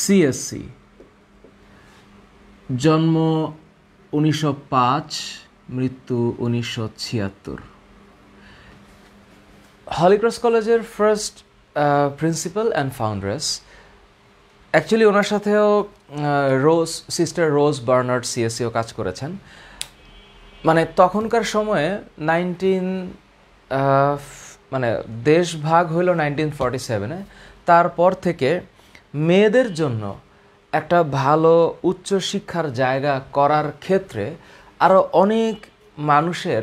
CSC জন্ম উনিশশো পাঁচ মৃত্যু উনিশশো ছিয়াত্তর হলিক্রস কলেজের first principal and foundress actually ওনার সাথেও রোজ সিস্টার রোজ বার্নার্ড সিএসসিও কাজ করেছেন মানে তখনকার সময়ে নাইনটিন মানে দেশ ভাগ হইল নাইনটিন ফর্টি সেভেনে তারপর থেকে মেয়েদের জন্য একটা ভালো উচ্চশিক্ষার জায়গা করার ক্ষেত্রে আরও অনেক মানুষের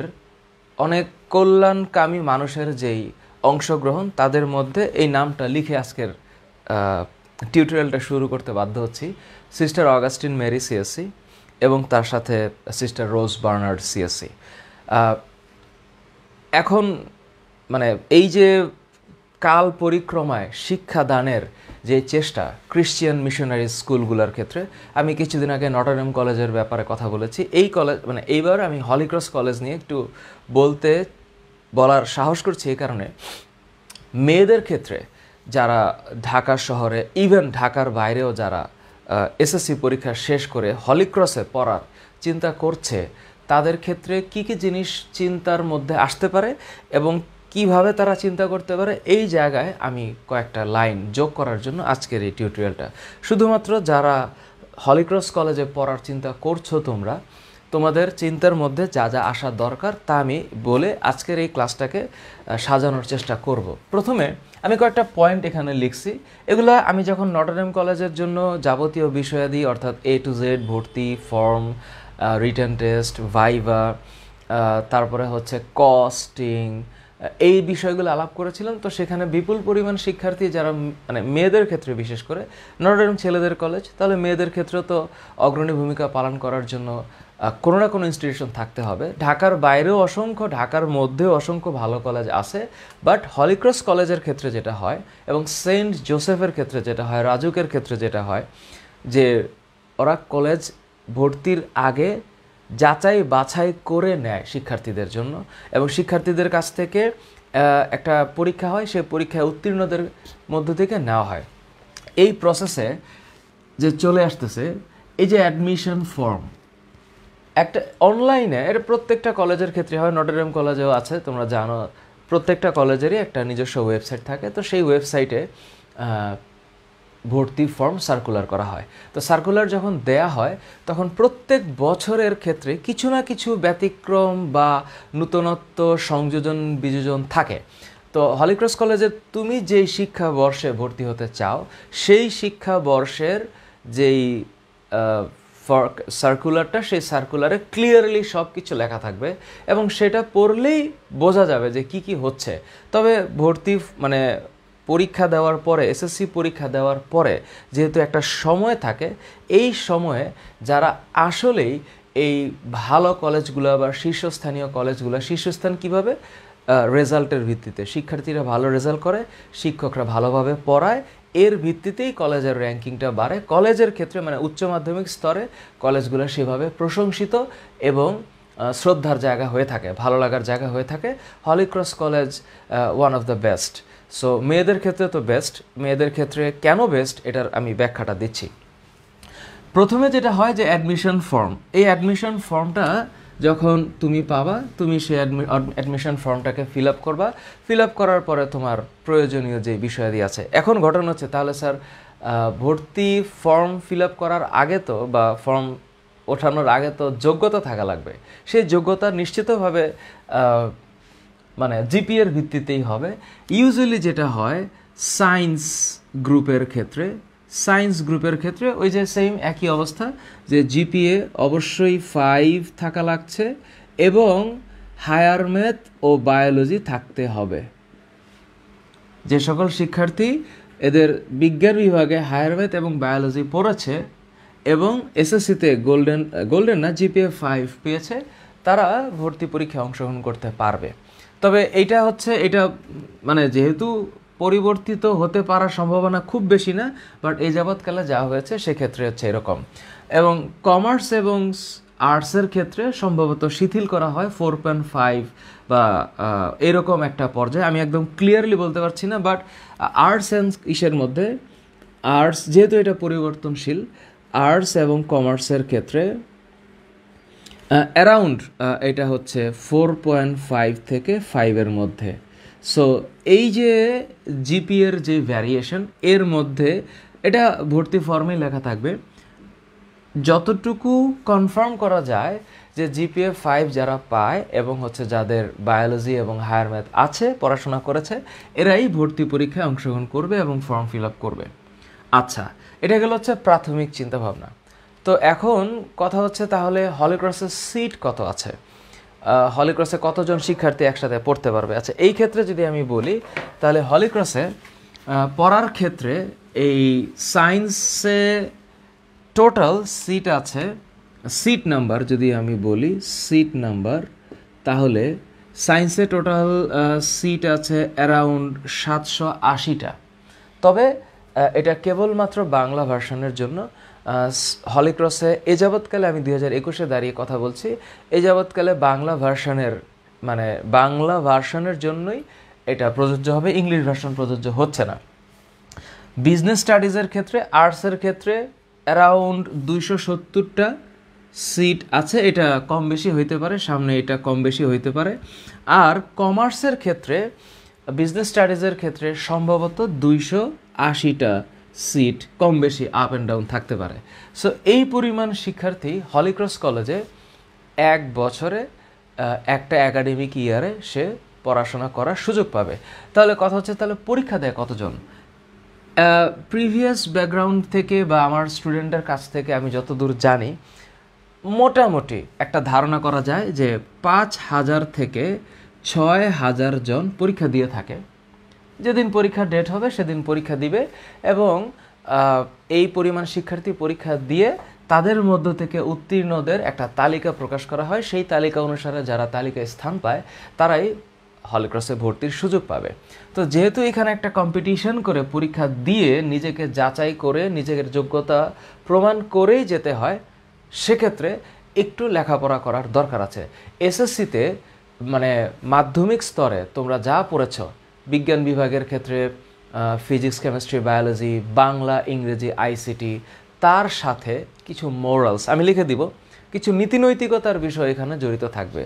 অনেক কল্যাণকামী মানুষের যেই অংশগ্রহণ তাদের মধ্যে এই নামটা লিখে আজকের টিউটোরিয়ালটা শুরু করতে বাধ্য হচ্ছি সিস্টার অগাস্টিন মেরি সিএসসি এবং তার সাথে সিস্টার রোজ বার্নার্ড সিএসসি এখন মানে এই যে কাল পরিক্রমায় শিক্ষাদানের যে চেষ্টা ক্রিশ্চিয়ান মিশনারি স্কুলগুলোর ক্ষেত্রে আমি কিছুদিন আগে নটরডেম কলেজের ব্যাপারে কথা বলেছি এই কলেজ মানে এইবার আমি হলিক্রস কলেজ নিয়ে একটু বলতে বলার সাহস করছি এই কারণে মেয়েদের ক্ষেত্রে যারা ঢাকা শহরে ইভেন ঢাকার বাইরেও যারা এসএসসি পরীক্ষা শেষ করে হলিক্রসে পড়ার চিন্তা করছে তাদের ক্ষেত্রে কি কি জিনিস চিন্তার মধ্যে আসতে পারে এবং কিভাবে তারা চিন্তা করতে পারে এই জায়গায় আমি কয়েকটা লাইন যোগ করার জন্য আজকের এই টিউটোরিয়ালটা শুধুমাত্র যারা হলিক্রস কলেজে পড়ার চিন্তা করছো তোমরা তোমাদের চিন্তার মধ্যে যা যা আসা দরকার তা আমি বলে আজকের এই ক্লাসটাকে সাজানোর চেষ্টা করব। প্রথমে আমি কয়েকটা পয়েন্ট এখানে লিখছি এগুলো আমি যখন নটরডেম কলেজের জন্য যাবতীয় বিষয়াদি অর্থাৎ এ টু জেড ভর্তি ফর্ম রিটার্ন টেস্ট ভাইভা তারপরে হচ্ছে কস্টিং এই বিষয়গুলো আলাপ করেছিলাম তো সেখানে বিপুল পরিমাণ শিক্ষার্থী যারা মানে মেয়েদের ক্ষেত্রে বিশেষ করে নটরডেম ছেলেদের কলেজ তাহলে মেয়েদের ক্ষেত্রে তো অগ্রণী ভূমিকা পালন করার জন্য কোনো না কোনো ইনস্টিটিউশন থাকতে হবে ঢাকার বাইরেও অসংখ্য ঢাকার মধ্যেও অসংখ্য ভালো কলেজ আছে বাট হলিক্রস কলেজের ক্ষেত্রে যেটা হয় এবং সেন্ট জোসেফের ক্ষেত্রে যেটা হয় রাজুকের ক্ষেত্রে যেটা হয় যে ওরা কলেজ ভর্তির আগে যাচাই বাছাই করে নেয় শিক্ষার্থীদের জন্য এবং শিক্ষার্থীদের কাছ থেকে একটা পরীক্ষা হয় সেই পরীক্ষায় উত্তীর্ণদের মধ্য থেকে নেওয়া হয় এই প্রসেসে যে চলে আসতেছে এই যে অ্যাডমিশন ফর্ম একটা অনলাইনে এর প্রত্যেকটা কলেজের ক্ষেত্রে হয় নটরডেম কলেজেও আছে তোমরা জানো প্রত্যেকটা কলেজেরই একটা নিজস্ব ওয়েবসাইট থাকে তো সেই ওয়েবসাইটে ভর্তি ফর্ম সার্কুলার করা হয় তো সার্কুলার যখন দেয়া হয় তখন প্রত্যেক বছরের ক্ষেত্রে কিছু না কিছু ব্যতিক্রম বা নূতনত্ব সংযোজন বিযোজন থাকে তো হলিক্রস কলেজে তুমি যেই শিক্ষাবর্ষে ভর্তি হতে চাও সেই শিক্ষাবর্ষের যেই সার্কুলারটা সেই সার্কুলারে ক্লিয়ারলি সব কিছু লেখা থাকবে এবং সেটা পড়লেই বোঝা যাবে যে কি কি হচ্ছে তবে ভর্তি মানে পরীক্ষা দেওয়ার পরে এসএসসি পরীক্ষা দেওয়ার পরে যেহেতু একটা সময় থাকে এই সময়ে যারা আসলেই এই ভালো কলেজগুলো বা শীর্ষস্থানীয় কলেজগুলো শীর্ষস্থান কিভাবে রেজাল্টের ভিত্তিতে শিক্ষার্থীরা ভালো রেজাল্ট করে শিক্ষকরা ভালোভাবে পড়ায় এর ভিত্তিতেই কলেজের র্যাঙ্কিংটা বাড়ে কলেজের ক্ষেত্রে মানে উচ্চ মাধ্যমিক স্তরে কলেজগুলো সেভাবে প্রশংসিত এবং শ্রদ্ধার জায়গা হয়ে থাকে ভালো লাগার জায়গা হয়ে থাকে holy cross college one of the best so মেয়েদের ক্ষেত্রে তো বেস্ট মেয়েদের ক্ষেত্রে কেন বেস্ট এটার আমি ব্যাখ্যাটা দিচ্ছি প্রথমে যেটা হয় যে অ্যাডমিশন ফর্ম এই অ্যাডমিশন ফর্মটা যখন তুমি পাবা তুমি সেই অ্যাডমিশন ফর্মটাকে ফিল আপ করবা ফিল আপ করার পরে তোমার প্রয়োজনীয় যে বিষয়াদি আছে এখন ঘটনা হচ্ছে তাহলে স্যার ভর্তি ফর্ম ফিল আপ করার আগে তো বা ফর্ম ওঠানোর আগে তো যোগ্যতা থাকা লাগবে সেই যোগ্যতা নিশ্চিতভাবে মানে জিপিএর ভিত্তিতেই হবে ইউজুয়ালি যেটা হয় সায়েন্স গ্রুপের ক্ষেত্রে সায়েন্স গ্রুপের ক্ষেত্রে ওই যে সেম একই অবস্থা যে জিপিএ অবশ্যই ফাইভ থাকা লাগছে এবং হায়ার ম্যাথ ও বায়োলজি থাকতে হবে যে সকল শিক্ষার্থী এদের বিজ্ঞান বিভাগে হায়ার ম্যাথ এবং বায়োলজি পড়েছে এবং এসএসসিতে গোল্ডেন গোল্ডেন না জিপিএ ফাইভ পেয়েছে তারা ভর্তি পরীক্ষায় অংশগ্রহণ করতে পারবে তবে এইটা হচ্ছে এটা মানে যেহেতু পরিবর্তিত হতে পারার সম্ভাবনা খুব বেশি না বাট এই যাবৎকালে যা হয়েছে সেক্ষেত্রে হচ্ছে এরকম এবং কমার্স এবং আর্টসের ক্ষেত্রে সম্ভবত শিথিল করা হয় ফোর পয়েন্ট ফাইভ বা এরকম একটা পর্যায়ে আমি একদম ক্লিয়ারলি বলতে পারছি না বাট আর্টস অ্যান্ড ইসের মধ্যে আর্টস যেহেতু এটা পরিবর্তনশীল আর্টস এবং কমার্সের ক্ষেত্রে অ্যারাউন্ড এটা হচ্ছে ফোর পয়েন্ট ফাইভ থেকে ফাইভের মধ্যে সো এই যে জিপিএর যে ভ্যারিয়েশন এর মধ্যে এটা ভর্তি ফর্মে লেখা থাকবে যতটুকু কনফার্ম করা যায় যে জিপিএ ফাইভ যারা পায় এবং হচ্ছে যাদের বায়োলজি এবং হায়ার ম্যাথ আছে পড়াশোনা করেছে এরাই ভর্তি পরীক্ষায় অংশগ্রহণ করবে এবং ফর্ম ফিল আপ করবে আচ্ছা এটা গেলো হচ্ছে প্রাথমিক চিন্তাভাবনা তো এখন কথা হচ্ছে তাহলে হলিক্রসের সিট কত আছে হলিক্রসে কতজন শিক্ষার্থী একসাথে পড়তে পারবে আচ্ছা এই ক্ষেত্রে যদি আমি বলি তাহলে হলিক্রসে পড়ার ক্ষেত্রে এই সায়েন্সে টোটাল সিট আছে সিট নাম্বার যদি আমি বলি সিট নাম্বার তাহলে সায়েন্সে টোটাল সিট আছে অ্যারাউন্ড সাতশো আশিটা তবে এটা কেবলমাত্র বাংলা ভার্সনের জন্য হলিক্রসে এ যাবৎকালে আমি দু হাজার একুশে দাঁড়িয়ে কথা বলছি এ যাবৎকালে বাংলা ভার্সনের মানে বাংলা ভার্সনের জন্যই এটা প্রযোজ্য হবে ইংলিশ ভার্সন প্রযোজ্য হচ্ছে না বিজনেস স্টাডিজের ক্ষেত্রে আর্টসের ক্ষেত্রে অ্যারাউন্ড দুইশো সত্তরটা সিট আছে এটা কম বেশি হইতে পারে সামনে এটা কম বেশি হইতে পারে আর কমার্সের ক্ষেত্রে বিজনেস স্টাডিজের ক্ষেত্রে সম্ভবত দুইশো আশিটা সিট কম বেশি আপ অ্যান্ড ডাউন থাকতে পারে সো এই পরিমাণ শিক্ষার্থী হলিক্রস কলেজে এক বছরে একটা একাডেমিক ইয়ারে সে পড়াশোনা করার সুযোগ পাবে তাহলে কথা হচ্ছে তাহলে পরীক্ষা দেয় কতজন প্রিভিয়াস ব্যাকগ্রাউন্ড থেকে বা আমার স্টুডেন্টের কাছ থেকে আমি যতদূর জানি মোটামুটি একটা ধারণা করা যায় যে পাঁচ হাজার থেকে ছয় হাজার জন পরীক্ষা দিয়ে থাকে যেদিন পরীক্ষা ডেট হবে সেদিন পরীক্ষা দিবে এবং এই পরিমাণ শিক্ষার্থী পরীক্ষা দিয়ে তাদের মধ্য থেকে উত্তীর্ণদের একটা তালিকা প্রকাশ করা হয় সেই তালিকা অনুসারে যারা তালিকায় স্থান পায় তারাই হলক্রসে ভর্তির সুযোগ পাবে তো যেহেতু এখানে একটা কম্পিটিশন করে পরীক্ষা দিয়ে নিজেকে যাচাই করে নিজের যোগ্যতা প্রমাণ করেই যেতে হয় সেক্ষেত্রে একটু লেখাপড়া করার দরকার আছে এসএসসিতে মানে মাধ্যমিক স্তরে তোমরা যা পড়েছ বিজ্ঞান বিভাগের ক্ষেত্রে ফিজিক্স কেমিস্ট্রি বায়োলজি বাংলা ইংরেজি আইসিটি তার সাথে কিছু মোরালস আমি লিখে দিব কিছু নীতিনৈতিকতার বিষয় এখানে জড়িত থাকবে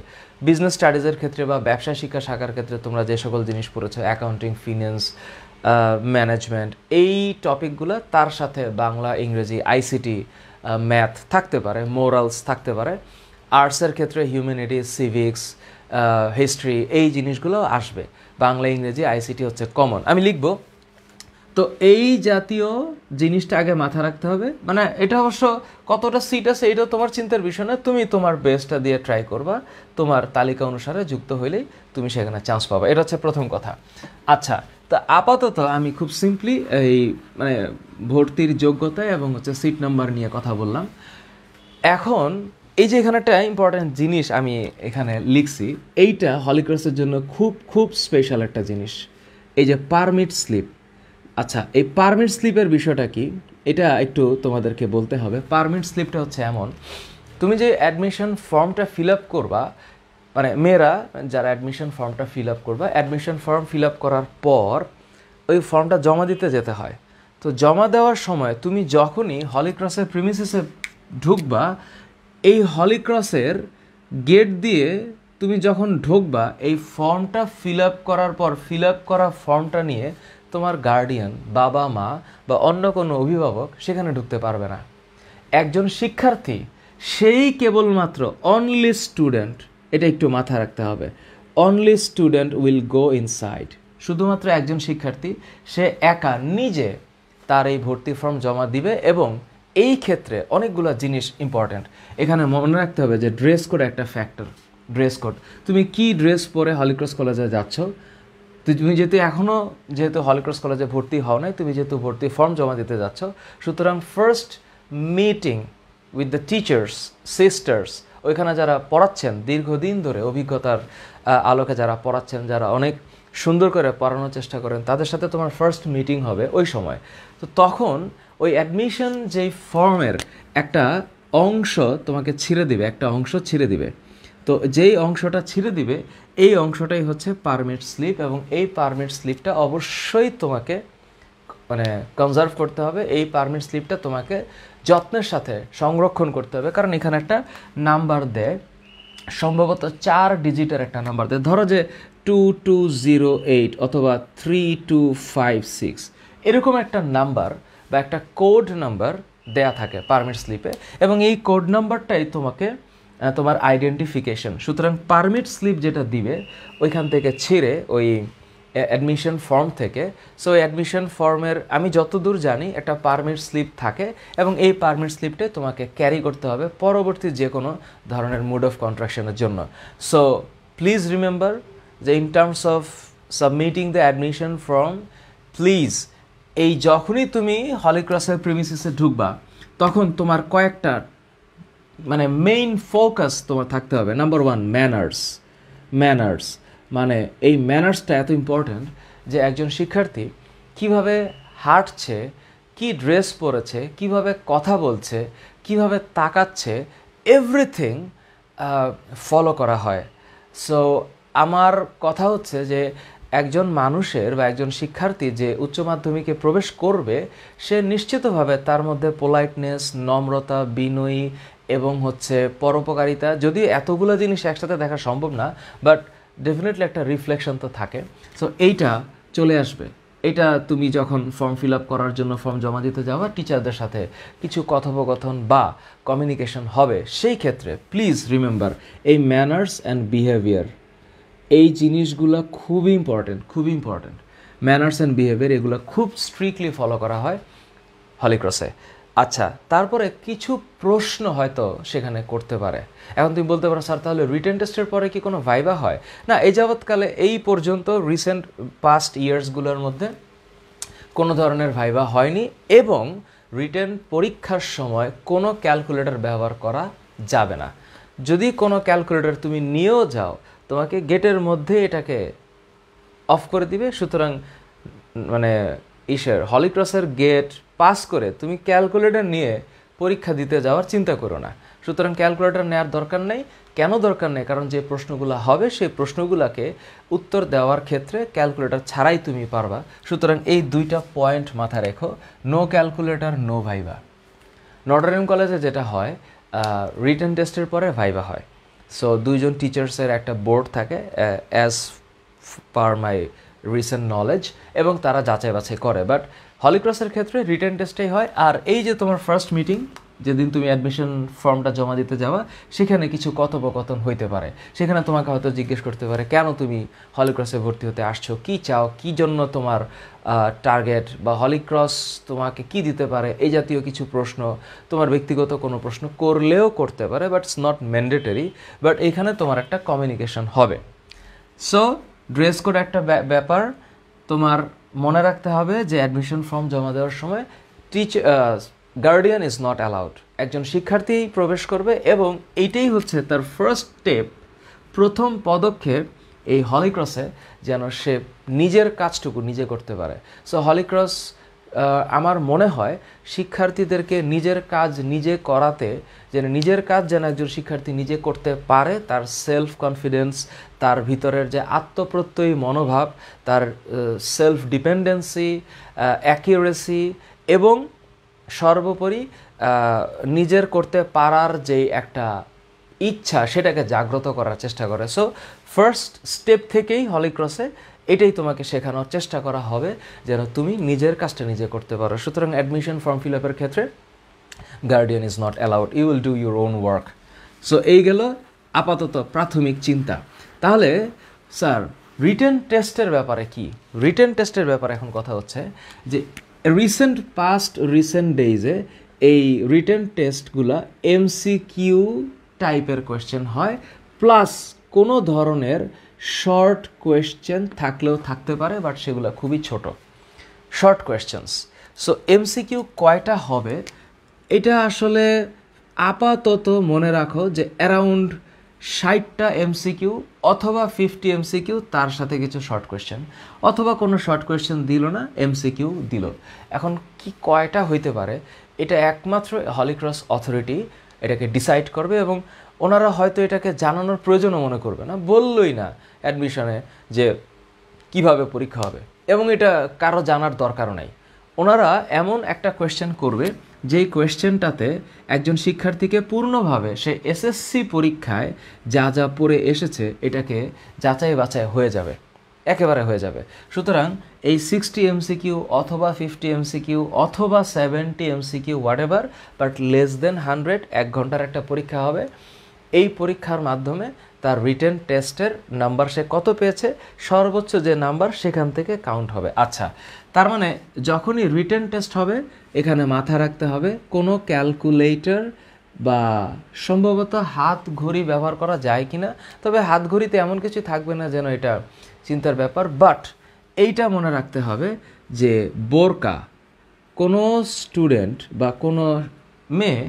বিজনেস স্টাডিজের ক্ষেত্রে বা ব্যবসা শিক্ষা শাখার ক্ষেত্রে তোমরা যে সকল জিনিস পড়েছো অ্যাকাউন্টিং ফিন্যান্স ম্যানেজমেন্ট এই টপিকগুলো তার সাথে বাংলা ইংরেজি আইসিটি ম্যাথ থাকতে পারে মোরালস থাকতে পারে আর্টসের ক্ষেত্রে হিউম্যানিটিস সিভিক্স হিস্ট্রি এই জিনিসগুলো আসবে বাংলা ইংরেজি আইসিটি হচ্ছে কমন আমি লিখব তো এই জাতীয় জিনিসটা আগে মাথা রাখতে হবে মানে এটা অবশ্য কতটা সিট আছে এটা তোমার চিন্তার বিষয় না তুমি তোমার বেস্টটা দিয়ে ট্রাই করবা তোমার তালিকা অনুসারে যুক্ত হইলেই তুমি সেখানে চান্স পাবা এটা হচ্ছে প্রথম কথা আচ্ছা তা আপাতত আমি খুব সিম্পলি এই মানে ভর্তির যোগ্যতা এবং হচ্ছে সিট নাম্বার নিয়ে কথা বললাম এখন এই যে এখানে একটা ইম্পর্টেন্ট জিনিস আমি এখানে লিখছি এইটা হলিক্রসের জন্য খুব খুব স্পেশাল একটা জিনিস এই যে পারমিট স্লিপ আচ্ছা এই পারমিট স্লিপের বিষয়টা কি এটা একটু তোমাদেরকে বলতে হবে পারমিট স্লিপটা হচ্ছে এমন তুমি যে অ্যাডমিশন ফর্মটা ফিল আপ করবা মানে মেয়েরা যারা অ্যাডমিশন ফর্মটা ফিল আপ করবা অ্যাডমিশন ফর্ম ফিল আপ করার পর ওই ফর্মটা জমা দিতে যেতে হয় তো জমা দেওয়ার সময় তুমি যখনই হলিক্রসের প্রিমিসেসে ঢুকবা এই হলিক্রসের গেট দিয়ে তুমি যখন ঢুকবা এই ফর্মটা ফিল আপ করার পর ফিল আপ করা ফর্মটা নিয়ে তোমার গার্ডিয়ান বাবা মা বা অন্য কোনো অভিভাবক সেখানে ঢুকতে পারবে না একজন শিক্ষার্থী সেই কেবলমাত্র অনলি স্টুডেন্ট এটা একটু মাথা রাখতে হবে only student will go inside শুধুমাত্র একজন শিক্ষার্থী সে একা নিজে তার এই ভর্তি ফর্ম জমা দিবে এবং এই ক্ষেত্রে অনেকগুলো জিনিস ইম্পর্ট্যান্ট এখানে মনে রাখতে হবে যে ড্রেস কোড একটা ফ্যাক্টর ড্রেস কোড তুমি কি ড্রেস পরে হলিক্রস কলেজে যাচ্ছ তুমি যেহেতু এখনও যেহেতু হলিক্রস কলেজে ভর্তি হও নাই তুমি যেহেতু ভর্তি ফর্ম জমা দিতে যাচ্ছ সুতরাং first meeting with the teachers sisters ওইখানে যারা পড়াচ্ছেন দীর্ঘদিন ধরে অভিজ্ঞতার আলোকে যারা পড়াচ্ছেন যারা অনেক সুন্দর করে পড়ানোর চেষ্টা করেন তাদের সাথে তোমার ফার্স্ট মিটিং হবে ওই সময় তো তখন ওই অ্যাডমিশন যেই ফর্মের একটা অংশ তোমাকে ছিঁড়ে দিবে একটা অংশ ছিঁড়ে দিবে তো যেই অংশটা ছিঁড়ে দিবে এই অংশটাই হচ্ছে পারমিট স্লিপ এবং এই পারমিট স্লিপটা অবশ্যই তোমাকে মানে কনজার্ভ করতে হবে এই পারমিট স্লিপটা তোমাকে যত্নের সাথে সংরক্ষণ করতে হবে কারণ এখানে একটা নাম্বার দেয় সম্ভবত চার ডিজিটের একটা নাম্বার দেয় ধরো যে টু টু জিরো এইট অথবা থ্রি টু ফাইভ সিক্স এরকম একটা নাম্বার বা একটা কোড নাম্বার দেয়া থাকে পারমিট স্লিপে এবং এই কোড নাম্বারটাই তোমাকে তোমার আইডেন্টিফিকেশন সুতরাং পারমিট স্লিপ যেটা দিবে ওইখান থেকে ছেড়ে ওই অ্যাডমিশন ফর্ম থেকে সো অ্যাডমিশন ফর্মের আমি যতদূর জানি একটা পারমিট স্লিপ থাকে এবং এই পারমিট স্লিপটাই তোমাকে ক্যারি করতে হবে পরবর্তী যে কোনো ধরনের মুড অফ কন্ট্রাকশনের জন্য সো প্লিজ রিমেম্বার যে in terms of submitting the admission form please এই যখনই তুমি হলিক্রসের প্রিমিসিসে ঢুকবা তখন তোমার কয়েকটা মানে মেইন ফোকাস তোমার থাকতে হবে নাম্বার ওয়ান ম্যানার্স ম্যানার্স মানে এই ম্যানার্সটা এত ইম্পর্ট্যান্ট যে একজন শিক্ষার্থী কিভাবে হাঁটছে কি ড্রেস পরেছে কিভাবে কথা বলছে কিভাবে তাকাচ্ছে এভরিথিং ফলো করা হয় সো আমার কথা হচ্ছে যে একজন মানুষের বা একজন শিক্ষার্থী যে উচ্চ মাধ্যমিকে প্রবেশ করবে সে নিশ্চিতভাবে তার মধ্যে পোলাইটনেস নম্রতা বিনয়ী এবং হচ্ছে পরোপকারিতা যদি এতগুলো জিনিস একসাথে দেখা সম্ভব না বাট ডেফিনেটলি একটা রিফ্লেকশন তো থাকে সো এইটা চলে আসবে এটা তুমি যখন ফর্ম ফিল আপ করার জন্য ফর্ম জমা দিতে যাওয়া টিচারদের সাথে কিছু কথোপকথন বা কমিউনিকেশন হবে সেই ক্ষেত্রে প্লিজ রিমেম্বার এই ম্যানার্স অ্যান্ড বিহেভিয়ার এই জিনিসগুলো খুবই ইম্পর্টেন্ট খুব ইম্পর্টেন্ট ম্যানার্স অ্যান্ড বিহেভিয়ার এগুলো খুব স্ট্রিক্টলি ফলো করা হয় হলিক্রসে আচ্ছা তারপরে কিছু প্রশ্ন হয়তো সেখানে করতে পারে এখন তুমি বলতে পারো স্যার তাহলে রিটার্ন টেস্টের পরে কি কোনো ভাইবা হয় না এই যাবৎকালে এই পর্যন্ত রিসেন্ট পাস্ট ইয়ার্সগুলোর মধ্যে কোনো ধরনের ভাইবা হয়নি এবং রিটার্ন পরীক্ষার সময় কোনো ক্যালকুলেটর ব্যবহার করা যাবে না যদি কোনো ক্যালকুলেটর তুমি নিয়েও যাও তোমাকে গেটের মধ্যে এটাকে অফ করে দিবে সুতরাং মানে ইসের হলিক্রসের গেট পাস করে তুমি ক্যালকুলেটর নিয়ে পরীক্ষা দিতে যাওয়ার চিন্তা করো না সুতরাং ক্যালকুলেটর নেওয়ার দরকার নেই কেন দরকার নেই কারণ যে প্রশ্নগুলো হবে সেই প্রশ্নগুলোকে উত্তর দেওয়ার ক্ষেত্রে ক্যালকুলেটর ছাড়াই তুমি পারবা সুতরাং এই দুইটা পয়েন্ট মাথা রেখো no calculator no viva Notre Dame কলেজে যেটা হয় রিটার্ন টেস্টের পরে ভাইবা হয় সো দুইজন টিচার্সের একটা বোর্ড থাকে as per my recent knowledge এবং তারা যাচাই বাছাই করে বাট হলিক্রসের ক্ষেত্রে রিটার্ন টেস্টেই হয় আর এই যে তোমার ফার্স্ট মিটিং যেদিন তুমি অ্যাডমিশন ফর্মটা জমা দিতে যাওয়া সেখানে কিছু কথোপকথন হইতে পারে সেখানে তোমাকে হয়তো জিজ্ঞেস করতে পারে কেন তুমি হলিক্রসে ভর্তি হতে আসছো কি চাও কি জন্য তোমার টার্গেট বা হলিক্রস তোমাকে কি দিতে পারে এই জাতীয় কিছু প্রশ্ন তোমার ব্যক্তিগত কোনো প্রশ্ন করলেও করতে পারে but it's not mandatory but এখানে তোমার একটা কমিউনিকেশন হবে সো ড্রেস কোড একটা ব্যাপার তোমার মনে রাখতে হবে যে অ্যাডমিশন ফর্ম জমা দেওয়ার সময় teach guardian is not allowed একজন শিক্ষার্থী প্রবেশ করবে এবং এইটাই হচ্ছে তার ফার্স্ট স্টেপ প্রথম পদক্ষেপ এই হলিক্রসে যেন সে নিজের কাজটুকু নিজে করতে পারে সো হলিক্রস আমার মনে হয় শিক্ষার্থীদেরকে নিজের কাজ নিজে করাতে যেন নিজের কাজ যেন একজন শিক্ষার্থী নিজে করতে পারে তার সেলফ কনফিডেন্স তার ভিতরের যে আত্মপ্রত্যয়ী মনোভাব তার সেলফ ডিপেন্ডেন্সি অ্যাকিউরেসি এবং সর্বোপরি নিজের করতে পারার যে একটা ইচ্ছা সেটাকে জাগ্রত করার চেষ্টা করে সো ফার্স্ট স্টেপ থেকেই হলিক্রসে এটাই তোমাকে শেখানোর চেষ্টা করা হবে যেন তুমি নিজের কাজটা নিজে করতে পারো সুতরাং অ্যাডমিশন ফর্ম ফিল আপের ক্ষেত্রে guardian is not allowed you will do your own work so এই গেল আপাতত প্রাথমিক চিন্তা তাহলে স্যার রিটেন টেস্টের ব্যাপারে কি রিটেন টেস্টের ব্যাপারে এখন কথা হচ্ছে যে রিসেন্ট পাস্ট রিসেন্ট ডেইজে এই রিটেন টেস্টগুলা এম কিউ টাইপের কোয়েশ্চেন হয় প্লাস কোনো ধরনের শর্ট কোয়েশ্চেন থাকলেও থাকতে পারে বাট সেগুলো খুবই ছোট শর্ট কোয়েশ্চেন্স সো এমসিকিউ কয়টা হবে এটা আসলে আপাতত মনে রাখো যে অ্যারাউন্ড ষাটটা এমসিকিউ অথবা ফিফটি এমসিকিউ তার সাথে কিছু শর্ট কোয়েশ্চেন অথবা কোনো শর্ট কোয়েশ্চেন দিল না এমসিকিউ দিল এখন কি কয়টা হইতে পারে এটা একমাত্র হলিক্রস অথরিটি এটাকে ডিসাইড করবে এবং ওনারা হয়তো এটাকে জানানোর প্রয়োজনও মনে করবে না বললই না অ্যাডমিশনে যে কিভাবে পরীক্ষা হবে এবং এটা কারো জানার দরকারও নাই ওনারা এমন একটা কোয়েশ্চেন করবে যেই কোয়েশ্চেনটাতে একজন শিক্ষার্থীকে পূর্ণভাবে সে এসএসসি পরীক্ষায় যা যা পড়ে এসেছে এটাকে যাচাই বাছাই হয়ে যাবে একেবারে হয়ে যাবে সুতরাং এই সিক্সটি এমসিকিউ অথবা ফিফটি এমসিকিউ অথবা seventy MCQ whatever but less than hundred এক ঘন্টার একটা পরীক্ষা হবে এই পরীক্ষার মাধ্যমে তার রিটেন টেস্টের নাম্বার সে কত পেয়েছে সর্বোচ্চ যে নাম্বার সেখান থেকে কাউন্ট হবে আচ্ছা তার মানে যখনই রিটেন টেস্ট হবে এখানে মাথা রাখতে হবে কোনো ক্যালকুলেটর বা সম্ভবত হাত ঘড়ি ব্যবহার করা যায় কি না তবে হাত ঘড়িতে এমন কিছু থাকবে না যেন এটা চিন্তার ব্যাপার বাট এইটা মনে রাখতে হবে যে বোরকা কোনো স্টুডেন্ট বা কোনো মেয়ে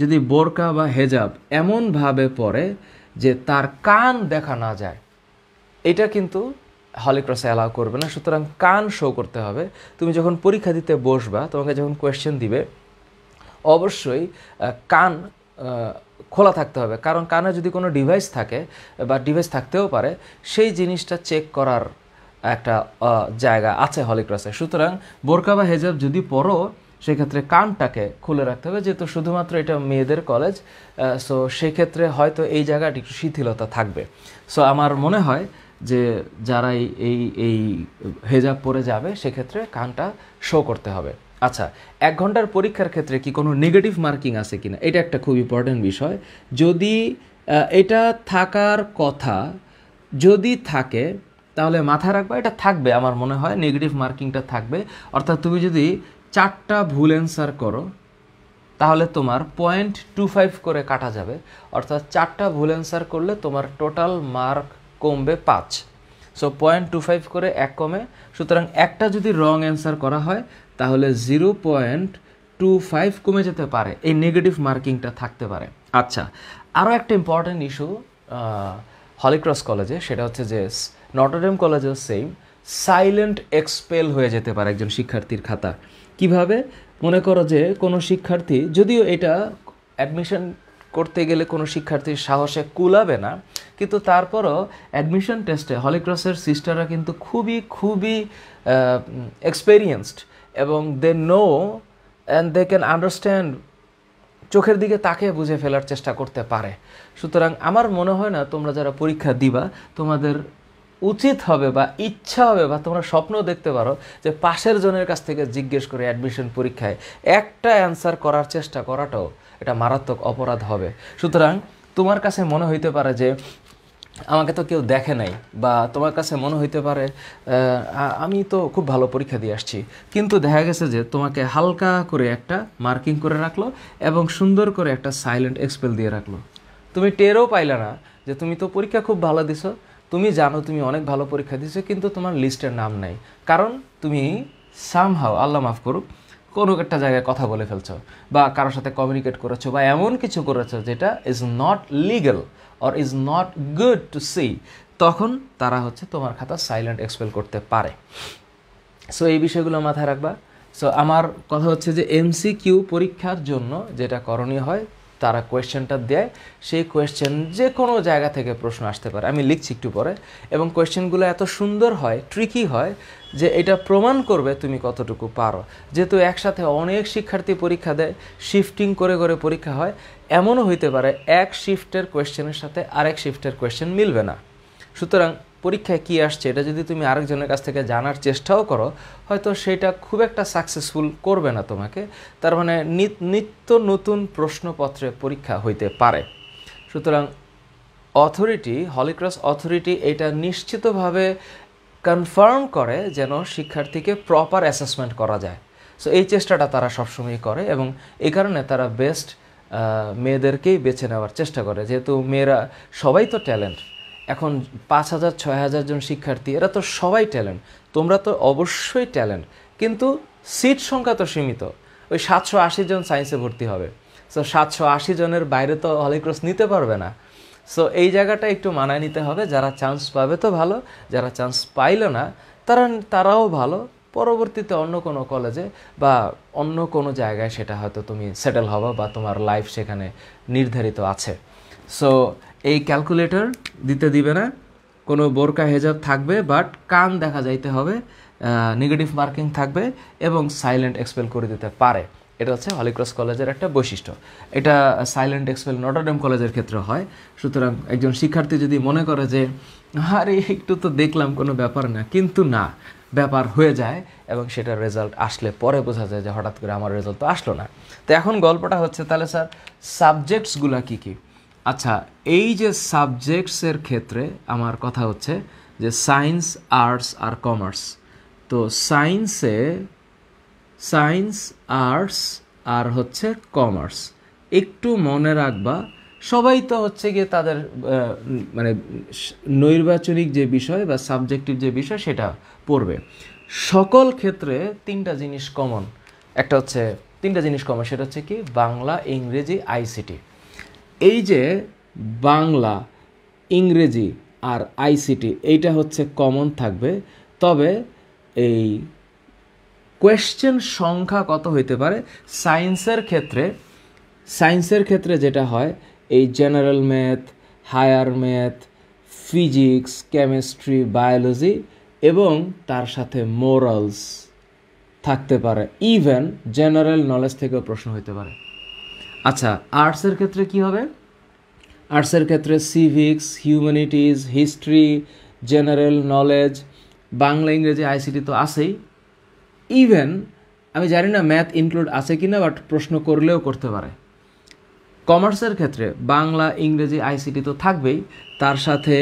যদি বোরকা বা হেজাব এমনভাবে পরে যে তার কান দেখা না যায় এটা কিন্তু হলে ক্রসে অ্যালাউ করবে না সুতরাং কান শো করতে হবে তুমি যখন পরীক্ষা দিতে বসবা তোমাকে যখন কোয়েশ্চেন দিবে অবশ্যই কান খোলা থাকতে হবে কারণ কানে যদি কোনো ডিভাইস থাকে বা ডিভাইস থাকতেও পারে সেই জিনিসটা চেক করার একটা জায়গা আছে হলিক্রসে সুতরাং বোরকা বা হেজাব যদি পরো সেক্ষেত্রে কানটাকে খুলে রাখতে হবে যেহেতু শুধুমাত্র এটা মেয়েদের কলেজ সো সেক্ষেত্রে হয়তো এই জায়গাটি একটু শিথিলতা থাকবে সো আমার মনে হয় যে যারাই এই এই হেজাব পরে যাবে সেক্ষেত্রে কানটা শো করতে হবে আচ্ছা এক ঘন্টার পরীক্ষার ক্ষেত্রে কি কোনো নেগেটিভ মার্কিং আছে কিনা এটা একটা খুব ইম্পর্টেন্ট বিষয় যদি এটা থাকার কথা যদি থাকে তাহলে মাথায় রাখবা এটা থাকবে আমার মনে হয় নেগেটিভ মার্কিংটা থাকবে অর্থাৎ তুমি যদি চারটা ভুল অ্যান্সার করো তাহলে তোমার পয়েন্ট টু ফাইভ করে কাটা যাবে অর্থাৎ চারটা ভুল অ্যান্সার করলে তোমার টোটাল মার্ক কমবে পাঁচ সো পয়েন্ট টু ফাইভ করে এক কমে সুতরাং একটা যদি রং অ্যান্সার করা হয় তাহলে জিরো পয়েন্ট টু ফাইভ কমে যেতে পারে এই নেগেটিভ মার্কিংটা থাকতে পারে আচ্ছা আরও একটা ইম্পর্ট্যান্ট ইস্যু হলিক্রস কলেজে সেটা হচ্ছে যে নটরডেম কলেজেও সেম সাইলেন্ট এক্সপেল হয়ে যেতে পারে একজন শিক্ষার্থীর খাতা কিভাবে মনে করো যে কোনো শিক্ষার্থী যদিও এটা অ্যাডমিশন করতে গেলে কোনো শিক্ষার্থীর সাহসে কুলাবে না কিন্তু তারপরও অ্যাডমিশন টেস্টে হলিক্রসের সিস্টাররা কিন্তু খুবই খুবই এক্সপেরিয়েন্সড এবং they know and they can understand চোখের দিকে তাকে বুঝে ফেলার চেষ্টা করতে পারে সুতরাং আমার মনে হয় না তোমরা যারা পরীক্ষা দিবা তোমাদের উচিত হবে বা ইচ্ছা হবে বা তোমরা স্বপ্ন দেখতে পারো যে পাশের জনের কাছ থেকে জিজ্ঞেস করে অ্যাডমিশন পরীক্ষায় একটা অ্যান্সার করার চেষ্টা করাটাও এটা মারাত্মক অপরাধ হবে সুতরাং তোমার কাছে মনে হইতে পারে যে আমাকে তো কেউ দেখে নাই বা তোমার কাছে মনে হইতে পারে আমি তো খুব ভালো পরীক্ষা দিয়ে আসছি কিন্তু দেখা গেছে যে তোমাকে হালকা করে একটা মার্কিং করে রাখলো এবং সুন্দর করে একটা সাইলেন্ট এক্সপেল দিয়ে রাখলো তুমি টেরও পাইলে না যে তুমি তো পরীক্ষা খুব ভালো দিছো তুমি জানো তুমি অনেক ভালো পরীক্ষা দিয়েছো কিন্তু তোমার লিস্টের নাম নাই কারণ তুমি সামহাও আল্লাহ মাফ করুক কোনো একটা জায়গায় কথা বলে ফেলছো বা কারোর সাথে কমিউনিকেট করেছো বা এমন কিছু করেছো যেটা is not legal or is not good to see তখন তারা হচ্ছে তোমার খাতা সাইলেন্ট এক্সপেল করতে পারে সো এই বিষয়গুলো মাথায় রাখবা সো আমার কথা হচ্ছে যে এমসি কিউ পরীক্ষার জন্য যেটা করণীয় হয় তারা কোয়েশ্চেনটা দেয় সেই কোয়েশ্চেন যে কোনো জায়গা থেকে প্রশ্ন আসতে পারে আমি লিখছি একটু পরে এবং কোয়েশ্চেনগুলো এত সুন্দর হয় ট্রিকি হয় যে এটা প্রমাণ করবে তুমি কতটুকু পারো যেহেতু একসাথে অনেক শিক্ষার্থী পরীক্ষা দেয় শিফটিং করে করে পরীক্ষা হয় এমনও হইতে পারে এক শিফটের কোয়েশ্চেনের সাথে আরেক শিফটের কোয়েশ্চেন মিলবে না সুতরাং পরীক্ষায় কি আসছে এটা যদি তুমি আরেকজনের কাছ থেকে জানার চেষ্টাও করো হয়তো সেটা খুব একটা সাকসেসফুল করবে না তোমাকে তার মানে নিত্য নতুন প্রশ্নপত্রে পরীক্ষা হইতে পারে সুতরাং অথরিটি হলিক্রস অথরিটি এটা নিশ্চিতভাবে কনফার্ম করে যেন শিক্ষার্থীকে প্রপার অ্যাসেসমেন্ট করা যায় সো এই চেষ্টাটা তারা সবসময় করে এবং এই কারণে তারা বেস্ট মেয়েদেরকেই বেছে নেওয়ার চেষ্টা করে যেহেতু মেয়েরা সবাই তো ট্যালেন্ট এখন পাঁচ হাজার ছয় হাজার জন শিক্ষার্থী এরা তো সবাই ট্যালেন্ট তোমরা তো অবশ্যই ট্যালেন্ট কিন্তু সিট সংখ্যা তো সীমিত ওই সাতশো আশি জন সায়েন্সে ভর্তি হবে সো সাতশো আশি জনের বাইরে তো হলিক্রস নিতে পারবে না সো এই জায়গাটা একটু মানায় নিতে হবে যারা চান্স পাবে তো ভালো যারা চান্স পাইল না তারা তারাও ভালো পরবর্তীতে অন্য কোনো কলেজে বা অন্য কোনো জায়গায় সেটা হয়তো তুমি সেটেল হবো বা তোমার লাইফ সেখানে নির্ধারিত আছে সো এই ক্যালকুলেটর দিতে দিবে না কোনো বোরকা হেজাব থাকবে বাট কান দেখা যাইতে হবে নেগেটিভ মার্কিং থাকবে এবং সাইলেন্ট এক্সপেল করে দিতে পারে এটা হচ্ছে হলিক্রস কলেজের একটা বৈশিষ্ট্য এটা সাইলেন্ট এক্সপেল নটরডেম কলেজের ক্ষেত্রে হয় সুতরাং একজন শিক্ষার্থী যদি মনে করে যে আরে একটু তো দেখলাম কোনো ব্যাপার না কিন্তু না ব্যাপার হয়ে যায় এবং সেটার রেজাল্ট আসলে পরে বোঝা যায় যে হঠাৎ করে আমার রেজাল্ট তো আসলো না তো এখন গল্পটা হচ্ছে তাহলে স্যার সাবজেক্টসগুলো কী কী আচ্ছা এই যে সাবজেক্টসের ক্ষেত্রে আমার কথা হচ্ছে যে সায়েন্স আর্টস আর কমার্স তো সায়েন্সে সায়েন্স আর্টস আর হচ্ছে কমার্স একটু মনে রাখবা সবাই তো হচ্ছে গিয়ে তাদের মানে নৈর্বাচনিক যে বিষয় বা সাবজেক্টিভ যে বিষয় সেটা পড়বে সকল ক্ষেত্রে তিনটা জিনিস কমন একটা হচ্ছে তিনটা জিনিস কমন সেটা হচ্ছে কি বাংলা ইংরেজি আইসিটি এই যে বাংলা ইংরেজি আর আইসিটি এইটা হচ্ছে কমন থাকবে তবে এই কোয়েশ্চেন সংখ্যা কত হইতে পারে সায়েন্সের ক্ষেত্রে সায়েন্সের ক্ষেত্রে যেটা হয় এই general math higher math physics chemistry biology এবং তার সাথে মোরালস থাকতে পারে ইভেন জেনারেল নলেজ থেকেও প্রশ্ন হইতে পারে আচ্ছা আর্টসের ক্ষেত্রে কি হবে আর্টসের ক্ষেত্রে civics humanities history general knowledge Bangla ইংরেজি আইসিটি তো আছেই ইভেন আমি জানি না ম্যাথ ইনক্লুড আছে কি না বাট প্রশ্ন করলেও করতে পারে কমার্সের ক্ষেত্রে বাংলা ইংরেজি আইসিটি তো থাকবেই তার সাথে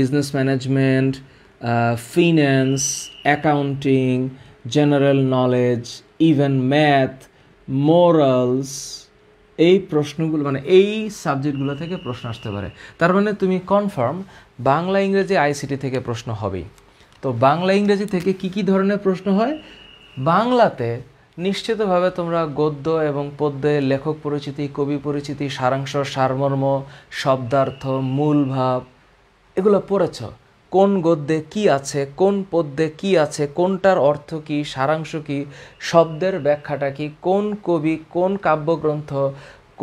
business management finance accounting general knowledge even math morals এই প্রশ্নগুলো মানে এই সাবজেক্টগুলো থেকে প্রশ্ন আসতে পারে তার মানে তুমি কনফার্ম বাংলা ইংরেজি আইসিটি থেকে প্রশ্ন হবেই তো বাংলা ইংরেজি থেকে কি কি ধরনের প্রশ্ন হয় বাংলাতে নিশ্চিতভাবে তোমরা গদ্য এবং পদ্যে লেখক পরিচিতি কবি পরিচিতি সারাংশ সারমর্ম শব্দার্থ মূল ভাব এগুলো পড়েছ কোন গদ্যে কি আছে কোন পদ্যে কি আছে কোনটার অর্থ কি সারাংশ কি শব্দের ব্যাখ্যাটা কি কোন কবি কোন কাব্যগ্রন্থ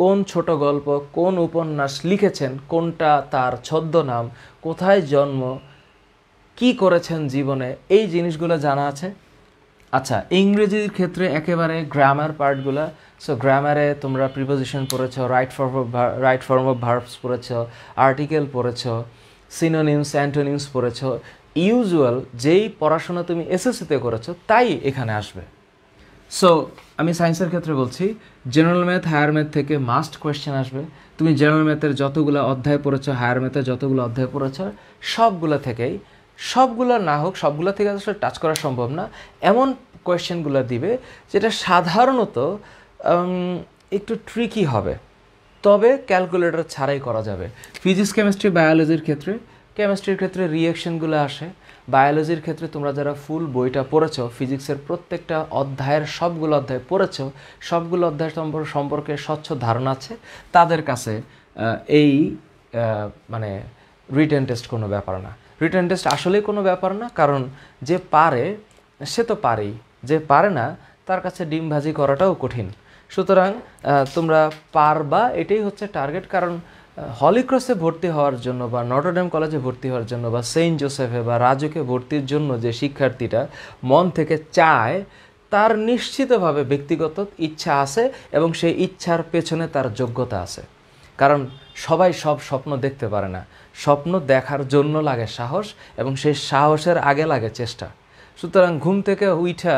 কোন ছোট গল্প কোন উপন্যাস লিখেছেন কোনটা তার ছদ্মনাম কোথায় জন্ম কি করেছেন জীবনে এই জিনিসগুলো জানা আছে আচ্ছা ইংরেজির ক্ষেত্রে একেবারে গ্রামার পার্টগুলো সো গ্রামারে তোমরা প্রিপোজিশন পড়েছ right form of right form of verbs পড়েছ আর্টিকেল পড়েছ সিনোনিমস অ্যান্টোনিমস পড়েছ ইউজুয়াল যেই পড়াশোনা তুমি এসএসসিতে করেছো তাই এখানে আসবে সো আমি সায়েন্সের ক্ষেত্রে বলছি জেনারেল ম্যাথ হায়ার ম্যাথ থেকে মাস্ট কোয়েশ্চেন আসবে তুমি জেনারেল ম্যাথের যতগুলো অধ্যায় পড়েছো হায়ার ম্যাথের যতগুলো অধ্যায় পড়েছ সবগুলো থেকেই সবগুলো না হোক সবগুলো থেকে আসলে টাচ করা সম্ভব না এমন কোয়েশ্চেনগুলো দিবে যেটা সাধারণত একটু ট্রিকি হবে তবে ক্যালকুলেটর ছাড়াই করা যাবে ফিজিক্স কেমিস্ট্রি বায়োলজির ক্ষেত্রে কেমিস্ট্রির ক্ষেত্রে রিয়েকশনগুলো আসে বায়োলজির ক্ষেত্রে তোমরা যারা ফুল বইটা পড়েছ ফিজিক্সের প্রত্যেকটা অধ্যায়ের সবগুলো অধ্যায় পড়েছ সবগুলো অধ্যায় সম্পর্কে স্বচ্ছ ধারণা আছে তাদের কাছে এই মানে রিটেন টেস্ট কোনো ব্যাপার না রিটেন টেস্ট আসলেই কোনো ব্যাপার না কারণ যে পারে সে তো পারেই যে পারে না তার কাছে ডিম ভাজি করাটাও কঠিন সুতরাং তোমরা পারবা এটাই হচ্ছে টার্গেট কারণ হলিক্রসে ভর্তি হওয়ার জন্য বা নটরডেম কলেজে ভর্তি হওয়ার জন্য বা সেন্ট জোসেফে বা রাজুকে ভর্তির জন্য যে শিক্ষার্থীটা মন থেকে চায় তার নিশ্চিতভাবে ব্যক্তিগত ইচ্ছা আছে এবং সেই ইচ্ছার পেছনে তার যোগ্যতা আছে কারণ সবাই সব স্বপ্ন দেখতে পারে না স্বপ্ন দেখার জন্য লাগে সাহস এবং সেই সাহসের আগে লাগে চেষ্টা সুতরাং ঘুম থেকে উইঠা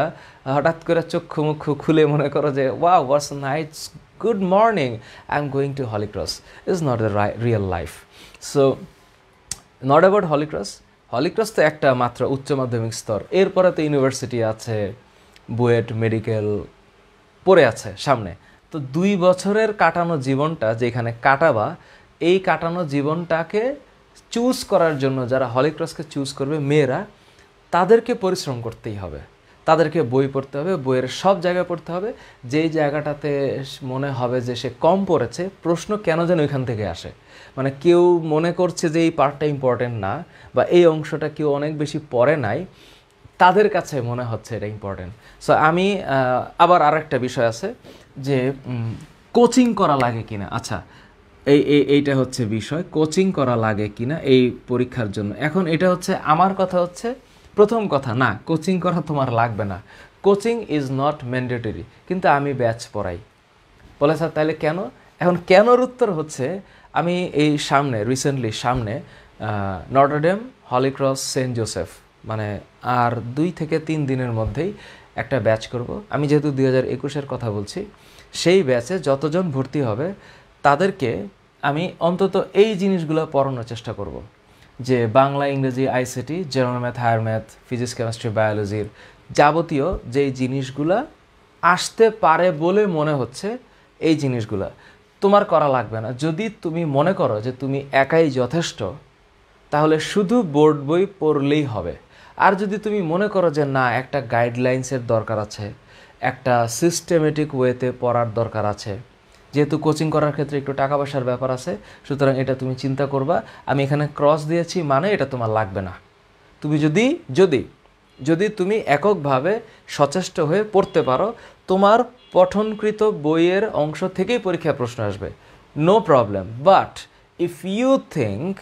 হঠাৎ করে চক্ষু মুক্ষু খুলে মনে করো যে ওয়া what's nights good morning I am going to holy cross is not the real life so not about holy cross holy cross তো একটা মাত্র উচ্চ মাধ্যমিক স্তর এরপরে তো ইউনিভার্সিটি আছে বুয়েট মেডিকেল পড়ে আছে সামনে তো দুই বছরের কাটানো জীবনটা যেখানে কাটাবা এই কাটানো জীবনটাকে চুজ করার জন্য যারা হলিক্রসকে চুজ করবে মেয়েরা তাদেরকে পরিশ্রম করতেই হবে তাদেরকে বই পড়তে হবে বইয়ের সব জায়গায় পড়তে হবে যেই জায়গাটাতে মনে হবে যে সে কম পড়েছে প্রশ্ন কেন যেন ওইখান থেকে আসে মানে কেউ মনে করছে যে এই পার্টটা ইম্পর্টেন্ট না বা এই অংশটা কেউ অনেক বেশি পড়ে নাই তাদের কাছে মনে হচ্ছে এটা ইম্পর্টেন্ট সো আমি আবার আর একটা বিষয় আছে যে কোচিং করা লাগে কিনা আচ্ছা এই এইটা হচ্ছে বিষয় কোচিং করা লাগে কিনা এই পরীক্ষার জন্য এখন এটা হচ্ছে আমার কথা হচ্ছে প্রথম কথা না কোচিং করা তোমার লাগবে না কোচিং ইজ নট ম্যান্ডেটরি কিন্তু আমি ব্যাচ পড়াই বলে স্যার তাহলে কেন এখন কেনর উত্তর হচ্ছে আমি এই সামনে রিসেন্টলি সামনে নটরডেম হলিক্রস সেন্ট জোসেফ মানে আর দুই থেকে তিন দিনের মধ্যেই একটা ব্যাচ করব আমি যেহেতু দুই হাজার একুশের কথা বলছি সেই ব্যাচে যতজন ভর্তি হবে তাদেরকে আমি অন্তত এই জিনিসগুলো পড়ানোর চেষ্টা করব যে বাংলা ইংরেজি ICT general math higher math physics chemistry বায়োলজির যাবতীয় যেই জিনিসগুলা আসতে পারে বলে মনে হচ্ছে এই জিনিসগুলা তোমার করা লাগবে না যদি তুমি মনে করো যে তুমি একাই যথেষ্ট তাহলে শুধু বোর্ড বই পড়লেই হবে আর যদি তুমি মনে করো যে না একটা গাইডলাইন্সের দরকার আছে একটা সিস্টেমেটিক ওয়েতে পড়ার দরকার আছে যেহেতু কোচিং করার ক্ষেত্রে একটু টাকা পয়সার ব্যাপার আছে সুতরাং এটা তুমি চিন্তা করবা আমি এখানে ক্রস দিয়েছি মানে এটা তোমার লাগবে না তুমি যদি যদি যদি তুমি এককভাবে সচেষ্ট হয়ে পড়তে পারো তোমার পঠনকৃত বইয়ের অংশ থেকেই পরীক্ষা প্রশ্ন আসবে no problem but if you think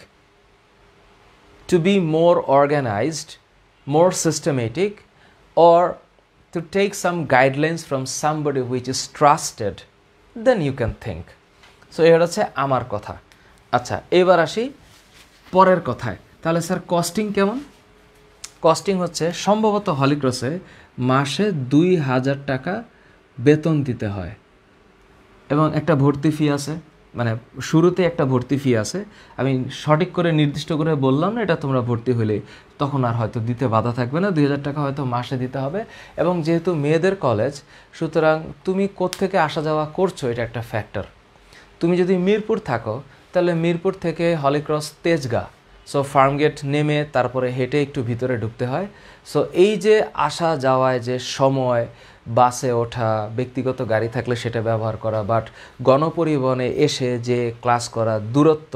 to be more organised more systematic or to take some guidelines from somebody which is trusted then you can think so এবার হচ্ছে আমার কথা আচ্ছা এবার আসি পরের কথায় তাহলে স্যার কস্টিং কেমন কস্টিং হচ্ছে সম্ভবত হলিক্রসে মাসে দুই হাজার টাকা বেতন দিতে হয় এবং একটা ভর্তি ফি আছে মানে শুরুতে একটা ভর্তি ফি আছে আমি সঠিক করে নির্দিষ্ট করে বললাম না এটা তোমরা ভর্তি হলে তখন আর হয়তো দিতে বাধা থাকবে না দুই হাজার টাকা হয়তো মাসে দিতে হবে এবং যেহেতু মেয়েদের কলেজ সুতরাং তুমি কোত্থেকে আসা যাওয়া করছো এটা একটা ফ্যাক্টর তুমি যদি মিরপুর থাকো তাহলে মিরপুর থেকে হলিক্রস তেজগা সো ফার্মগেট নেমে তারপরে হেঁটে একটু ভিতরে ঢুকতে হয় সো এই যে আসা যাওয়ায় যে সময় বাসে ওঠা ব্যক্তিগত গাড়ি থাকলে সেটা ব্যবহার করা বাট গণপরিবহনে এসে যে ক্লাস করা দূরত্ব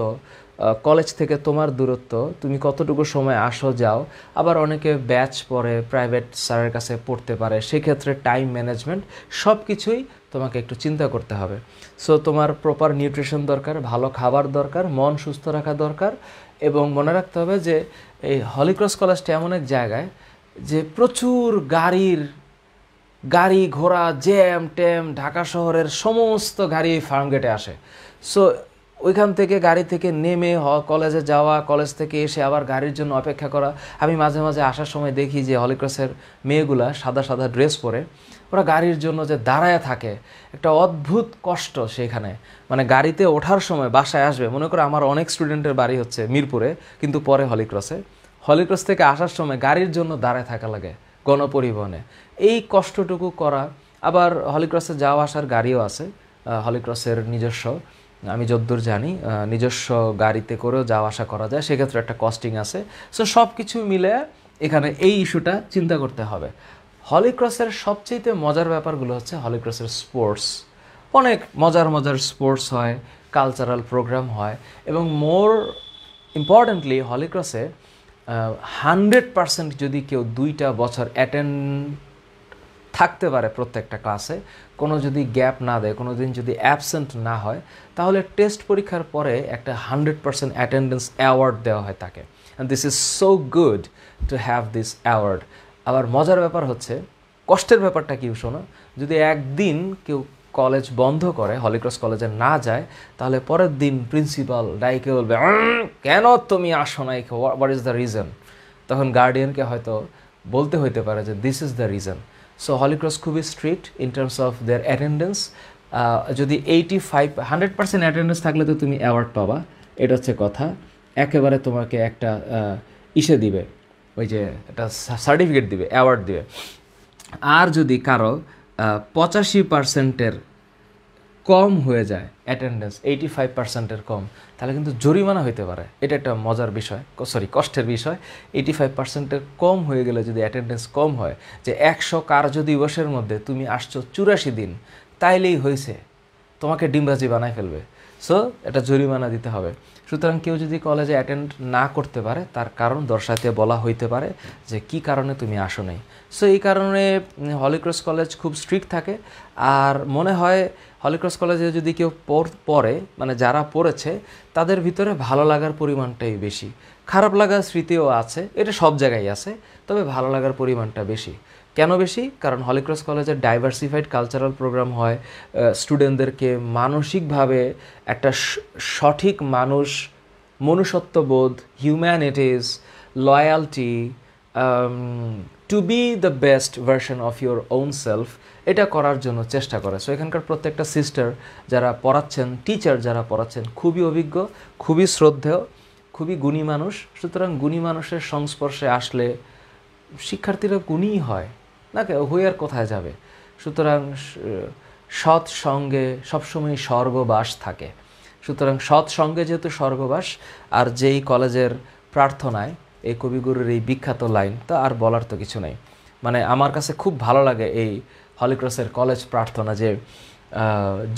কলেজ থেকে তোমার দূরত্ব তুমি কতটুকু সময় আসো যাও আবার অনেকে ব্যাচ পড়ে প্রাইভেট স্যারের কাছে পড়তে পারে সেক্ষেত্রে টাইম ম্যানেজমেন্ট সব কিছুই তোমাকে একটু চিন্তা করতে হবে সো তোমার প্রপার নিউট্রিশন দরকার ভালো খাবার দরকার মন সুস্থ রাখা দরকার এবং মনে রাখতে হবে যে এই হলিক্রস কলেজটা এমন এক জায়গায় যে প্রচুর গাড়ির গাড়ি ঘোড়া জ্যাম ট্যাম ঢাকা শহরের সমস্ত গাড়ি ফার্ম গেটে আসে সো ওইখান থেকে গাড়ি থেকে নেমে হ কলেজে যাওয়া কলেজ থেকে এসে আবার গাড়ির জন্য অপেক্ষা করা আমি মাঝে মাঝে আসার সময় দেখি যে হলিক্রসের মেয়েগুলা সাদা সাদা ড্রেস পরে ওরা গাড়ির জন্য যে দাঁড়ায় থাকে একটা অদ্ভুত কষ্ট সেখানে মানে গাড়িতে ওঠার সময় বাসায় আসবে মনে করো আমার অনেক স্টুডেন্টের বাড়ি হচ্ছে মিরপুরে কিন্তু পরে হলিক্রসে হলিক্রস থেকে আসার সময় গাড়ির জন্য দাঁড়ায় থাকা লাগে গণপরিবহনে এই কষ্টটুকু করা আবার হলিক্রসে যাওয়া আসার গাড়িও আছে হলিক্রসের নিজস্ব আমি যদ্দূর জানি নিজস্ব গাড়িতে করেও যাওয়া আসা করা যায় সেক্ষেত্রে একটা কস্টিং আছে সো সব কিছু মিলে এখানে এই ইস্যুটা চিন্তা করতে হবে হলিক্রসের সবচেয়ে মজার ব্যাপারগুলো হচ্ছে হলিক্রসের স্পোর্টস অনেক মজার মজার স্পোর্টস হয় কালচারাল প্রোগ্রাম হয় এবং মোর ইম্পর্টেন্টলি হলিক্রসে হান্ড্রেড পার্সেন্ট যদি কেউ দুইটা বছর অ্যাটেন্ড থাকতে পারে প্রত্যেকটা ক্লাসে কোনো যদি গ্যাপ না দেয় কোনো দিন যদি অ্যাবসেন্ট না হয় তাহলে টেস্ট পরীক্ষার পরে একটা হান্ড্রেড পার্সেন্ট অ্যাটেন্ডেন্স অ্যাওয়ার্ড দেওয়া হয় তাকে and this is so good to have this award আবার মজার ব্যাপার হচ্ছে কষ্টের ব্যাপারটা কি শোনো যদি একদিন কেউ কলেজ বন্ধ করে হলিক্রস কলেজে না যায় তাহলে পরের দিন প্রিন্সিপাল ডাইকে বলবে কেন তুমি আসো না হোয়াট ইজ দ্য রিজন তখন গার্ডিয়ানকে হয়তো বলতে হইতে পারে যে this is the reason so holy cross খুবই strict in terms of their attendance যদি eighty five hundred percent attendance থাকলে তো তুমি অ্যাওয়ার্ড পাবা এটা হচ্ছে কথা একেবারে তোমাকে একটা ইসে দিবে ওই যে একটা সার্টিফিকেট দিবে অ্যাওয়ার্ড দিবে আর যদি কারো পঁচাশি পার্সেন্টের কম হয়ে যায় অ্যাটেন্ডেন্স এইটি ফাইভ পার্সেন্টের কম তাহলে কিন্তু জরিমানা হইতে পারে এটা একটা মজার বিষয় সরি কষ্টের বিষয় এইটি ফাইভ পার্সেন্টের কম হয়ে গেলে যদি অ্যাটেন্ডেন্স কম হয় যে একশো কার্য দিবসের মধ্যে তুমি আসছো চুরাশি দিন তাইলেই হয়েছে তোমাকে ডিমবাজি বানায় ফেলবে সো এটা জরিমানা দিতে হবে সুতরাং কেউ যদি কলেজে অ্যাটেন্ড না করতে পারে তার কারণ দর্শাতে বলা হইতে পারে যে কি কারণে তুমি আসো নাই সো এই কারণে হলিক্রস কলেজ খুব স্ট্রিক্ট থাকে আর মনে হয় হলিক্রস কলেজে যদি কেউ পড়ে মানে যারা পড়েছে তাদের ভিতরে ভালো লাগার পরিমাণটাই বেশি খারাপ লাগার স্মৃতিও আছে এটা সব জায়গায় আছে তবে ভালো লাগার পরিমাণটা বেশি কেন বেশি কারণ হলিক্রস কলেজের ডাইভার্সিফাইড কালচারাল প্রোগ্রাম হয় স্টুডেন্টদেরকে মানসিকভাবে একটা সঠিক মানুষ মনুষ্যত্ববোধ humanities loyalty to be the best version of your own self এটা করার জন্য চেষ্টা করে সো এখানকার প্রত্যেকটা সিস্টার যারা পড়াচ্ছেন টিচার যারা পড়াচ্ছেন খুবই অভিজ্ঞ খুবই শ্রদ্ধেয় খুবই গুণী মানুষ সুতরাং গুণী মানুষের সংস্পর্শে আসলে শিক্ষার্থীরা গুণীই হয় না কে আর কোথায় যাবে সুতরাং সৎ সঙ্গে সবসময় স্বর্গবাস থাকে সুতরাং সৎ সঙ্গে যেহেতু স্বর্গবাস আর যেই কলেজের প্রার্থনায় এই কবিগুরুর এই বিখ্যাত লাইন তা আর বলার তো কিছু নেই মানে আমার কাছে খুব ভালো লাগে এই হলিক্রসের কলেজ প্রার্থনা যে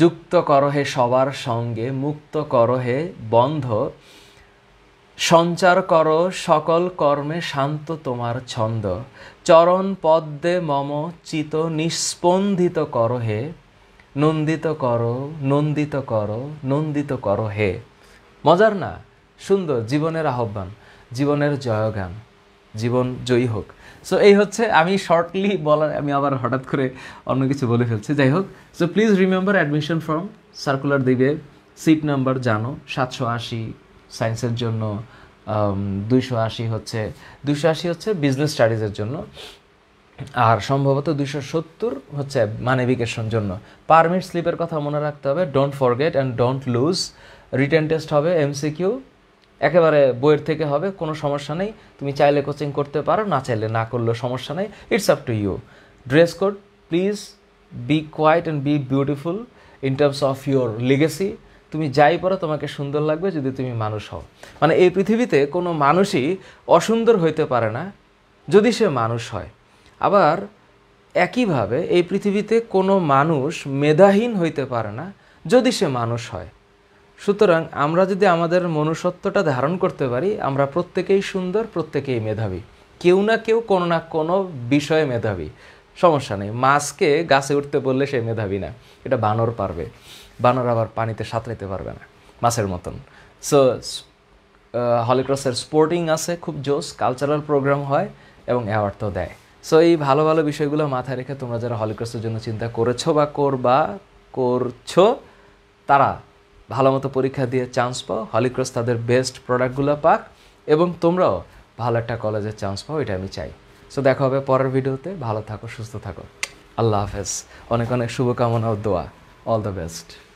যুক্ত করহে সবার সঙ্গে মুক্ত করহে বন্ধ সঞ্চার কর সকল কর্মে শান্ত তোমার ছন্দ চরণ পদ্মে মম চিত নিস্পন্দিত কর হে নন্দিত কর নন্দিত কর নন্দিত কর হে মজার না সুন্দর জীবনের আহ্বান জীবনের জয়গান জীবন জয়ী হোক সো এই হচ্ছে আমি শর্টলি বলার আমি আবার হঠাৎ করে অন্য কিছু বলে ফেলছি যাই হোক so please remember admission form circular দিবে সিট নাম্বার জানো সাতশো আশি সায়েন্সের জন্য um, দুইশো আশি হচ্ছে দুইশো আশি হচ্ছে বিজনেস স্টাডিজের জন্য আর সম্ভবত দুশো সত্তর হচ্ছে মানেভিকেশন জন্য পারমিট স্লিপের কথা মনে রাখতে হবে don't forget and don't lose written test হবে এমসিকিউ একেবারে বইয়ের থেকে হবে কোনো সমস্যা নেই তুমি চাইলে কোচিং করতে পারো না চাইলে না করলেও সমস্যা নেই it's up to you dress code please be quite and be beautiful in terms of your legacy তুমি যাই পড়ো তোমাকে সুন্দর লাগবে যদি তুমি মানুষ হও মানে এই পৃথিবীতে কোনো মানুষই অসুন্দর হইতে পারে না যদি সে মানুষ হয় আবার একইভাবে এই পৃথিবীতে কোনো মানুষ মেধাহীন হইতে পারে না যদি সে মানুষ হয় সুতরাং আমরা যদি আমাদের মনুষ্যত্বটা ধারণ করতে পারি আমরা প্রত্যেকেই সুন্দর প্রত্যেকেই মেধাবী কেউ না কেউ কোনো না কোনো বিষয়ে মেধাবী সমস্যা নেই মাছকে গাছে উঠতে বললে সে মেধাবী না এটা বানর পারবে বানর আবার পানিতে সাঁতরাইতে পারবে না মাছের মতন সো হলিক্রসের স্পোর্টিং আছে খুব জোস কালচারাল প্রোগ্রাম হয় এবং অ্যাওয়ার্ড তো দেয় সো এই ভালো ভালো বিষয়গুলো মাথায় রেখে তোমরা যারা হলিক্রসের জন্য চিন্তা করেছো বা করবা করছো তারা ভালো মতো পরীক্ষা দিয়ে চান্স পাও হলিক্রস তাদের বেস্ট প্রোডাক্টগুলো পাক এবং তোমরাও ভালো একটা কলেজের চান্স পাও এটা আমি চাই সো দেখা হবে পরের ভিডিওতে ভালো থাকো সুস্থ থাকো আল্লাহ হাফেজ অনেক অনেক শুভকামনা ও দোয়া অল দ্য বেস্ট